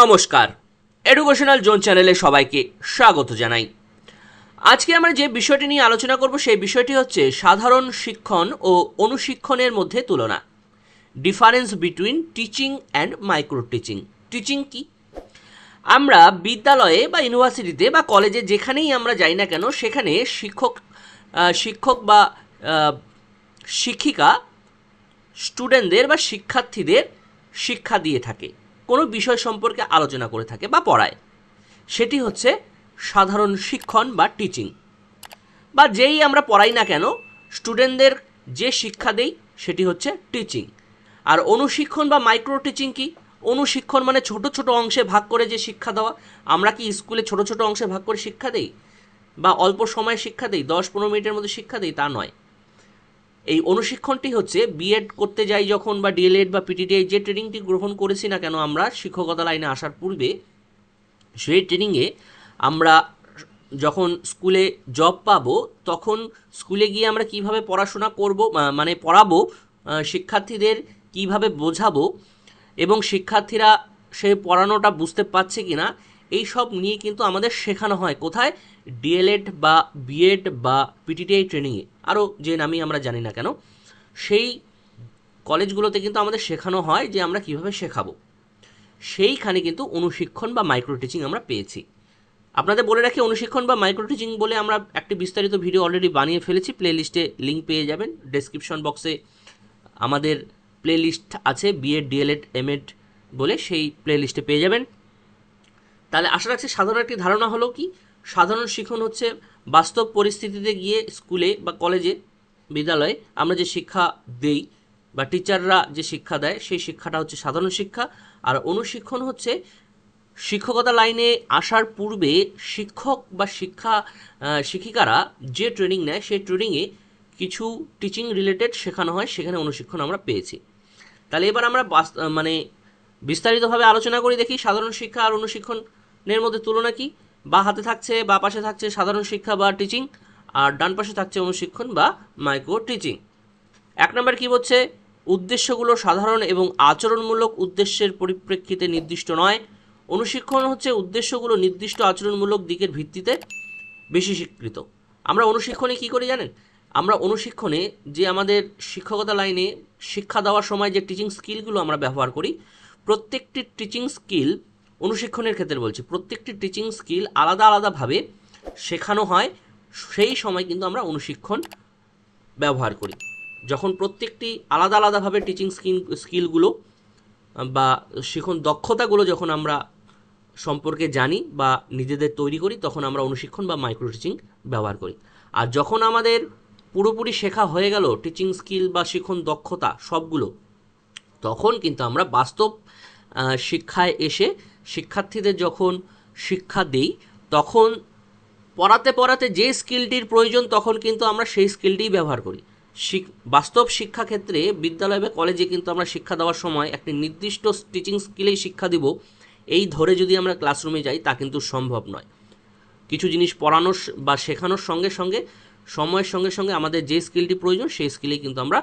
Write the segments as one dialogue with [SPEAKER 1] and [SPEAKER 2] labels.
[SPEAKER 1] নমস্কার educational zone চ্যানেলে সবাইকে স্বাগত জানাই আজকে আমরা যে বিষয়টি নিয়ে আলোচনা করব সেই বিষয়টি হচ্ছে সাধারণ শিক্ষণ ও অনুশিক্ষণের মধ্যে তুলনা difference between teaching and micro teaching teaching কি আমরা বিদ্যালয়ে বা ইউনিভার্সিটিতে বা কলেজে যেখানেই আমরা যাই না কেন সেখানে শিক্ষক শিক্ষক বা শিক্ষিকা স্টুডেন্টদের বা শিক্ষার্থীদের শিক্ষা দিয়ে থাকে কোনো বিষয় সম্পর্কে আলোচনা করে থাকে বা পড়ায় সেটি হচ্ছে সাধারণ শিক্ষণ বা টিচিং বা যেই আমরা পড়াই না কেন স্টুডেন্টদের যে শিক্ষা দেই সেটি হচ্ছে টিচিং আর অনুশিক্ষণ বা মাইক্রো টিচিং কি অনুশিক্ষণ মানে ছোট ছোট অংশে ভাগ করে যে শিক্ষা দেওয়া আমরা কি স্কুলে ছোট ছোট অংশে ভাগ করে শিক্ষা দেই বা অল্প সময়ে শিক্ষা দেই দশ পনেরো মিনিটের মধ্যে শিক্ষা দেই তা নয় এই অনুশিক্ষণটি হচ্ছে বিএড করতে যাই যখন বা ডিএলএড বা পিটিডিআই যে ট্রেনিংটি গ্রহণ করেছি না কেন আমরা শিক্ষকতা লাইনে আসার পূর্বে সেই ট্রেনিংয়ে আমরা যখন স্কুলে জব পাবো তখন স্কুলে গিয়ে আমরা কিভাবে পড়াশোনা করব মানে পড়াবো শিক্ষার্থীদের কিভাবে বোঝাবো এবং শিক্ষার্থীরা সেই পড়ানোটা বুঝতে পারছে কি না এই সব নিয়ে কিন্তু আমাদের শেখানো হয় কোথায় ডিএলএড বা বিএড বা পিটিটিআই ট্রেনিংয়ে আরও যে নামই আমরা জানি না কেন সেই কলেজগুলোতে কিন্তু আমাদের শেখানো হয় যে আমরা কিভাবে শেখাবো সেইখানে কিন্তু অনুশিক্ষণ বা মাইক্রো টিচিং আমরা পেয়েছি আপনাদের বলে রাখি অনুশিক্ষণ বা মাইক্রো টিচিং বলে আমরা একটি বিস্তারিত ভিডিও অলরেডি বানিয়ে ফেলেছি প্লে লিস্টে লিঙ্ক পেয়ে যাবেন ডেসক্রিপশন বক্সে আমাদের প্লে লিস্ট আছে বিএড ডিএলএড এমএড বলে সেই প্লে লিস্টে পেয়ে যাবেন তাহলে আশা রাখছি সাধারণ একটি ধারণা হলো কি সাধারণ শিখন হচ্ছে বাস্তব পরিস্থিতিতে গিয়ে স্কুলে বা কলেজে বিদ্যালয়ে আমরা যে শিক্ষা দেই বা টিচাররা যে শিক্ষা দেয় সেই শিক্ষাটা হচ্ছে সাধারণ শিক্ষা আর অনুশিক্ষণ হচ্ছে শিক্ষকতা লাইনে আসার পূর্বে শিক্ষক বা শিক্ষা শিক্ষিকারা যে ট্রেনিং নেয় সেই ট্রেনিংয়ে কিছু টিচিং রিলেটেড শেখানো হয় সেখানে অনুশিক্ষণ আমরা পেয়েছি তাহলে এবার আমরা মানে বিস্তারিতভাবে আলোচনা করি দেখি সাধারণ শিক্ষা আর অনুশিক্ষণ নের মধ্যে তুলনা কি বা হাতে থাকছে বা পাশে থাকছে সাধারণ শিক্ষা বা টিচিং আর ডান পাশে থাকছে অনুশিক্ষণ বা মাইক্রো টিচিং এক নম্বর কি হচ্ছে উদ্দেশ্যগুলো সাধারণ এবং আচরণমূলক উদ্দেশ্যের পরিপ্রেক্ষিতে নির্দিষ্ট নয় অনুশিক্ষণ হচ্ছে উদ্দেশ্যগুলো নির্দিষ্ট আচরণমূলক দিকের ভিত্তিতে বেশি স্বীকৃত আমরা অনুশিক্ষণে কি করি জানেন আমরা অনুশিক্ষণে যে আমাদের শিক্ষকতা লাইনে শিক্ষা দেওয়ার সময় যে টিচিং স্কিলগুলো আমরা ব্যবহার করি প্রত্যেকটি টিচিং স্কিল অনুশিক্ষণের ক্ষেত্রে বলছি প্রত্যেকটি টিচিং স্কিল আলাদা আলাদাভাবে শেখানো হয় সেই সময় কিন্তু আমরা অনুশিক্ষণ ব্যবহার করি যখন প্রত্যেকটি আলাদা আলাদাভাবে টিচিং স্কিল স্কিলগুলো বা শিখন দক্ষতাগুলো যখন আমরা সম্পর্কে জানি বা নিজেদের তৈরি করি তখন আমরা অনুশিক্ষণ বা মাইক্রো টিচিং ব্যবহার করি আর যখন আমাদের পুরোপুরি শেখা হয়ে গেল টিচিং স্কিল বা শিখন দক্ষতা সবগুলো তখন কিন্তু আমরা বাস্তব শিক্ষায় এসে শিক্ষার্থীদের যখন শিক্ষা দিই তখন পড়াতে পড়াতে যে স্কিলটির প্রয়োজন তখন কিন্তু আমরা সেই স্কিলটিই ব্যবহার করি বাস্তব শিক্ষাক্ষেত্রে বিদ্যালয় বা কলেজে কিন্তু আমরা শিক্ষা দেওয়ার সময় একটি নির্দিষ্ট টিচিং স্কিলেই শিক্ষা দিব এই ধরে যদি আমরা ক্লাসরুমে যাই তা কিন্তু সম্ভব নয় কিছু জিনিস পড়ানোর বা শেখানোর সঙ্গে সঙ্গে সময়ের সঙ্গে সঙ্গে আমাদের যে স্কিলটি প্রয়োজন সেই স্কিলেই কিন্তু আমরা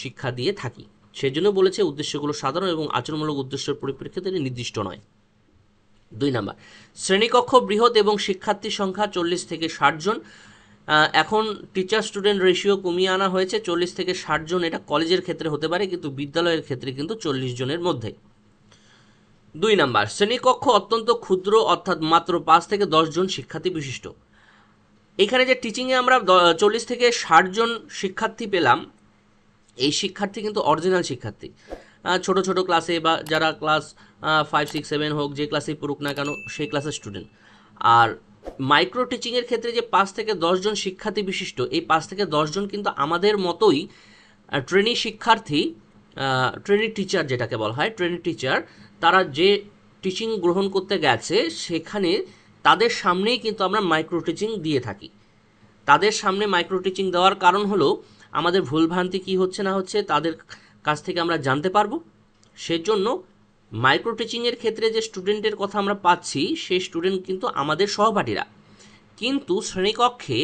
[SPEAKER 1] শিক্ষা দিয়ে থাকি সেজন্য বলেছে উদ্দেশ্যগুলো সাধারণ এবং আচরণমূলক উদ্দেশ্যের পরিপ্রেক্ষিতে নির্দিষ্ট নয় দুই নাম্বার শ্রেণীকক্ষ বৃহৎ এবং শিক্ষার্থী সংখ্যা চল্লিশ থেকে ষাট জন এখন টিচার স্টুডেন্ট রেশিও কমিয়ে আনা হয়েছে চল্লিশ থেকে ষাট জন এটা কলেজের ক্ষেত্রে হতে পারে কিন্তু বিদ্যালয়ের ক্ষেত্রে কিন্তু চল্লিশ জনের মধ্যে দুই নাম্বার শ্রেণীকক্ষ অত্যন্ত ক্ষুদ্র অর্থাৎ মাত্র পাঁচ থেকে জন শিক্ষার্থী বিশিষ্ট এখানে যে টিচিংয়ে আমরা চল্লিশ থেকে ষাট জন শিক্ষার্থী পেলাম এই শিক্ষার্থী কিন্তু অরিজিনাল শিক্ষার্থী ছোট ছোট ক্লাসে বা যারা ক্লাস ফাইভ সিক্স সেভেন হোক যে ক্লাসে পড়ুক না কেন সেই ক্লাসের স্টুডেন্ট আর মাইক্রো টিচিংয়ের ক্ষেত্রে যে পাঁচ থেকে দশজন শিক্ষার্থী বিশিষ্ট এই পাঁচ থেকে দশজন কিন্তু আমাদের মতোই ট্রেনি শিক্ষার্থী ট্রেনি টিচার যেটাকে বলা হয় ট্রেনি টিচার তারা যে টিচিং গ্রহণ করতে গেছে সেখানে তাদের সামনেই কিন্তু আমরা মাইক্রো টিচিং দিয়ে থাকি তাদের সামনে মাইক্রো টিচিং দেওয়ার কারণ হলো আমাদের ভুলভ্রান্তি কী হচ্ছে না হচ্ছে তাদের কাছ থেকে আমরা জানতে পারবো সেজন্য মাইক্রো টিচিংয়ের ক্ষেত্রে যে স্টুডেন্টের কথা আমরা পাচ্ছি সেই স্টুডেন্ট কিন্তু আমাদের সহপাঠীরা কিন্তু শ্রেণীকক্ষে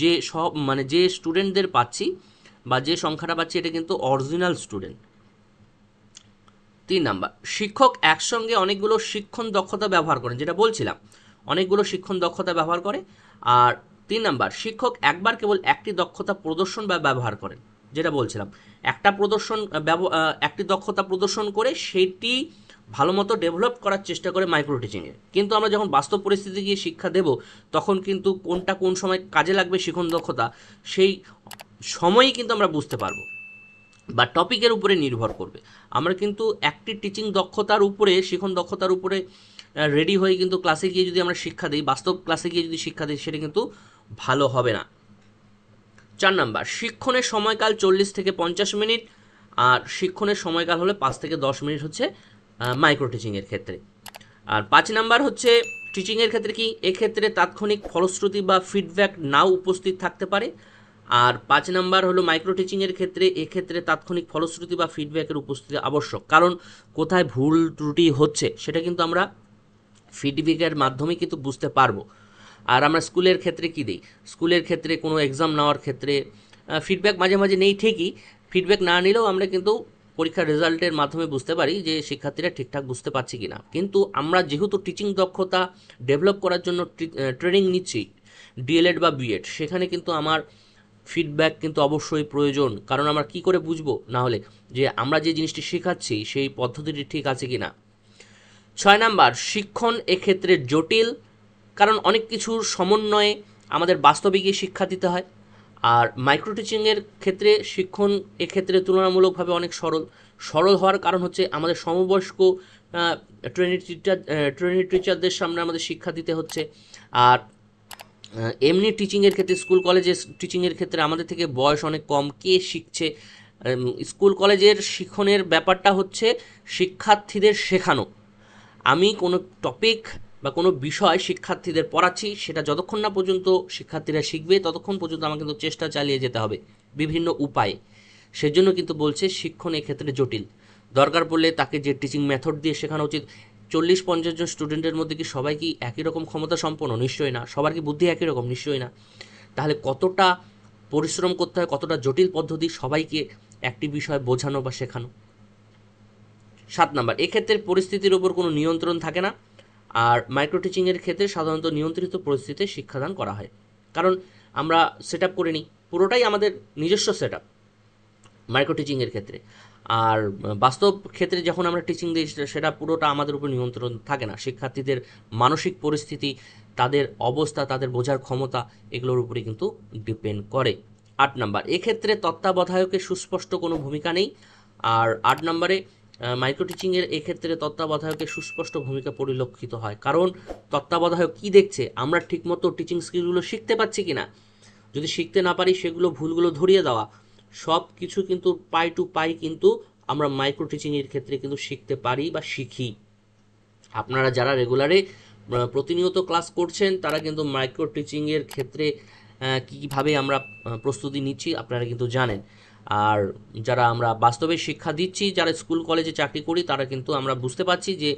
[SPEAKER 1] যে সব মানে যে স্টুডেন্টদের পাচ্ছি বা যে সংখ্যাটা পাচ্ছি এটা কিন্তু অরিজিনাল স্টুডেন্ট তিন নাম্বার শিক্ষক একসঙ্গে অনেকগুলো শিক্ষণ দক্ষতা ব্যবহার করেন যেটা বলছিলাম অনেকগুলো শিক্ষণ দক্ষতা ব্যবহার করে আর তিন নাম্বার শিক্ষক একবার কেবল একটি দক্ষতা প্রদর্শন বা ব্যবহার করেন যেটা বলছিলাম একটা প্রদর্শন একটি দক্ষতা প্রদর্শন করে সেটি ভালো মতো ডেভেলপ করার চেষ্টা করে মাইক্রো টিচিংয়ে কিন্তু আমরা যখন বাস্তব পরিস্থিতি গিয়ে শিক্ষা দেব তখন কিন্তু কোনটা কোন সময় কাজে লাগবে শিখন দক্ষতা সেই সময়ই কিন্তু আমরা বুঝতে পারবো বা টপিকের উপরে নির্ভর করবে আমরা কিন্তু একটি টিচিং দক্ষতার উপরে শিখন দক্ষতার উপরে রেডি হয়ে কিন্তু ক্লাসে গিয়ে যদি আমরা শিক্ষা দিই বাস্তব ক্লাসে গিয়ে যদি শিক্ষা দিই সেটা কিন্তু ভালো হবে না চার নাম্বার শিক্ষণের সময়কাল চল্লিশ থেকে পঞ্চাশ মিনিট আর শিক্ষণের সময়কাল হলে পাঁচ থেকে দশ মিনিট হচ্ছে মাইক্রো টিচিংয়ের ক্ষেত্রে আর পাঁচ নাম্বার হচ্ছে টিচিংয়ের ক্ষেত্রে কি এক্ষেত্রে তাৎক্ষণিক ফলশ্রুতি বা ফিডব্যাক নাও উপস্থিত থাকতে পারে আর পাঁচ নাম্বার হলো মাইক্রো টিচিংয়ের ক্ষেত্রে এক্ষেত্রে তাৎক্ষণিক ফলশ্রুতি বা ফিডব্যাকের উপস্থিতি আবশ্যক কারণ কোথায় ভুল ত্রুটি হচ্ছে সেটা কিন্তু আমরা ফিডব্যাকের মাধ্যমে কিন্তু বুঝতে পারবো আর আমরা স্কুলের ক্ষেত্রে কী দিই স্কুলের ক্ষেত্রে কোনো এক্সাম নেওয়ার ক্ষেত্রে ফিডব্যাক মাঝে মাঝে নেই ঠিকই ফিডব্যাক না নিলেও আমরা কিন্তু পরীক্ষার রেজাল্টের মাধ্যমে বুঝতে পারি যে শিক্ষার্থীরা ঠিকঠাক বুঝতে পারছে কি না কিন্তু আমরা যেহেতু টিচিং দক্ষতা ডেভেলপ করার জন্য ট্রেনিং নিচ্ছি ডিএলএড বা বিএড সেখানে কিন্তু আমার ফিডব্যাক কিন্তু অবশ্যই প্রয়োজন কারণ আমরা কি করে বুঝবো না হলে যে আমরা যে জিনিসটি শেখাচ্ছি সেই পদ্ধতিটি ঠিক আছে কি না ছয় নাম্বার শিক্ষণ এক্ষেত্রে জটিল কারণ অনেক কিছুর সমন্বয়ে আমাদের বাস্তবে গিয়ে শিক্ষা দিতে হয় আর মাইক্রো টিচিংয়ের ক্ষেত্রে শিক্ষণ এক্ষেত্রে তুলনামূলকভাবে অনেক সরল সরল হওয়ার কারণ হচ্ছে আমাদের সমবয়স্ক ট্রেনিং টিচার ট্রেনিং টিচারদের সামনে আমাদের শিক্ষা দিতে হচ্ছে আর এমনি টিচিংয়ের ক্ষেত্রে স্কুল কলেজে টিচিংয়ের ক্ষেত্রে আমাদের থেকে বয়স অনেক কম কে শিখছে স্কুল কলেজের শিক্ষণের ব্যাপারটা হচ্ছে শিক্ষার্থীদের শেখানো আমি কোনো টপিক বা কোনো বিষয় শিক্ষার্থীদের পড়াচ্ছি সেটা যতক্ষণ না পর্যন্ত শিক্ষার্থীরা শিখবে ততক্ষণ পর্যন্ত আমাকে কিন্তু চেষ্টা চালিয়ে যেতে হবে বিভিন্ন উপায়ে সেজন্য কিন্তু বলছে শিক্ষণ এক্ষেত্রে জটিল দরকার পড়লে তাকে যে টিচিং মেথড দিয়ে শেখানো উচিত চল্লিশ পঞ্চাশ জন স্টুডেন্টের মধ্যে কি সবাই কি একই রকম ক্ষমতা সম্পন্ন নিশ্চয়ই না সবার কি বুদ্ধি একই রকম নিশ্চয়ই না তাহলে কতটা পরিশ্রম করতে হয় কতটা জটিল পদ্ধতি সবাইকে একটি বিষয় বোঝানো বা শেখানো সাত নাম্বার এক্ষেত্রে পরিস্থিতির ওপর কোনো নিয়ন্ত্রণ থাকে না আর মাইক্রো টিচিংয়ের ক্ষেত্রে সাধারণত নিয়ন্ত্রিত পরিস্থিতিতে শিক্ষাদান করা হয় কারণ আমরা সেট আপ করে নিই পুরোটাই আমাদের নিজস্ব সেট আপ মাইক্রো টিচিংয়ের ক্ষেত্রে আর বাস্তব ক্ষেত্রে যখন আমরা টিচিং দিই সেটা পুরোটা আমাদের উপর নিয়ন্ত্রণ থাকে না শিক্ষার্থীদের মানসিক পরিস্থিতি তাদের অবস্থা তাদের বোঝার ক্ষমতা এগুলোর উপরে কিন্তু ডিপেন্ড করে আট নাম্বার এক্ষেত্রে তত্ত্বাবধায়কের সুস্পষ্ট কোনো ভূমিকা নেই আর আট নম্বরে মাইক্রো টিচিংয়ের এক্ষেত্রে তত্ত্বাবধায়কের সুস্পষ্ট ভূমিকা পরিলক্ষিত হয় কারণ তত্ত্বাবধায়ক কি দেখছে আমরা ঠিকমতো টিচিং স্কিলগুলো শিখতে পারছি কিনা যদি শিখতে না পারি সেগুলো ভুলগুলো ধরিয়ে দেওয়া সব কিছু কিন্তু পাই টু পাই কিন্তু আমরা মাইক্রো টিচিংয়ের ক্ষেত্রে কিন্তু শিখতে পারি বা শিখি আপনারা যারা রেগুলারে প্রতিনিয়ত ক্লাস করছেন তারা কিন্তু মাইক্রো টিচিংয়ের ক্ষেত্রে কীভাবে আমরা প্রস্তুতি নিচ্ছি আপনারা কিন্তু জানেন আর যারা আমরা বাস্তবে শিক্ষা দিচ্ছি যারা স্কুল কলেজে চাকরি করি তারা কিন্তু আমরা বুঝতে পারছি যে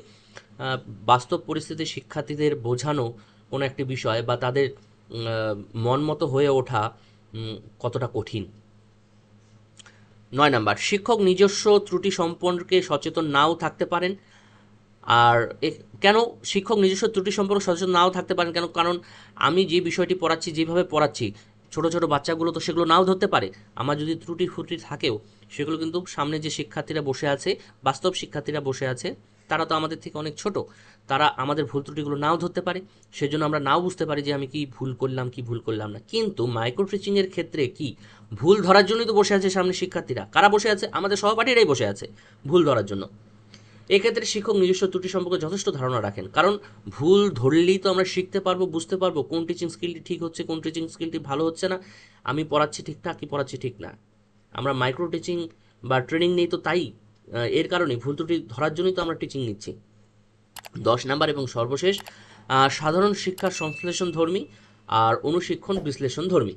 [SPEAKER 1] বাস্তব পরিস্থিতি শিক্ষার্থীদের বোঝানো কোনো একটি বিষয় বা তাদের মন মতো হয়ে ওঠা কতটা কঠিন নয় নাম্বার শিক্ষক নিজস্ব ত্রুটি সম্পর্কে সচেতন নাও থাকতে পারেন আর কেন শিক্ষক নিজস্ব ত্রুটি সম্পর্কে সচেতন নাও থাকতে পারেন কেন কারণ আমি যে বিষয়টি পড়াচ্ছি যেভাবে পড়াচ্ছি ছোট ছোট বাচ্চাগুলো তো সেগুলো নাও ধরতে পারে আমার যদি ত্রুটি ফুটি থাকেও সেগুলো কিন্তু সামনে যে শিক্ষার্থীরা বসে আছে বাস্তব শিক্ষার্থীরা বসে আছে তারা তো আমাদের থেকে অনেক ছোট তারা আমাদের ভুল ত্রুটিগুলো নাও ধরতে পারে সেজন্য আমরা নাও বুঝতে পারি যে আমি কি ভুল করলাম কি ভুল করলাম না কিন্তু মাইক্রো ক্ষেত্রে কি ভুল ধরার জন্যই তো বসে আছে সামনে শিক্ষার্থীরা কারা বসে আছে আমাদের সহপাঠীরাই বসে আছে ভুল ধরার জন্য এক্ষেত্রে শিক্ষক নিজস্ব ত্রুটি সম্পর্কে যথেষ্ট ধারণা রাখেন কারণ ভুল ধরলেই তো আমরা শিখতে পারবো বুঝতে পারবো কোন টিচিং স্কিলটি ঠিক হচ্ছে কোন টিচিং স্কিলটি ভালো হচ্ছে না আমি পড়াচ্ছি ঠিকঠাক কি পড়াচ্ছি ঠিক না আমরা মাইক্রো টিচিং বা ট্রেনিং নেই তো তাই এর কারণে ভুল ত্রুটি ধরার জন্যই তো আমরা টিচিং নিচ্ছি দশ নাম্বার এবং সর্বশেষ সাধারণ শিক্ষা সংশ্লেষণ ধর্মী আর অনুশিক্ষণ বিশ্লেষণ ধর্মী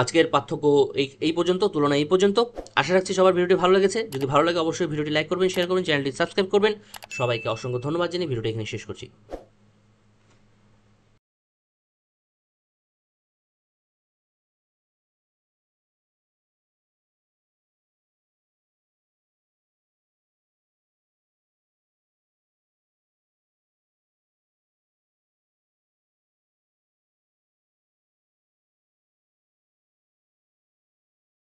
[SPEAKER 1] আজকের পার্থক্য এই এই পর্যন্ত তুলনা এই পর্যন্ত আশা রাখছি সবার ভিডিওটি ভালো লেগেছে যদি ভালো লাগে অবশ্যই ভিডিওটি লাইক করবেন শেয়ার করবেন চ্যানেলটি সাবস্ক্রাইব করবেন সবাইকে অসংখ্য ধন্যবাদ জানিয়ে ভিডিওটি এখানে শেষ করছি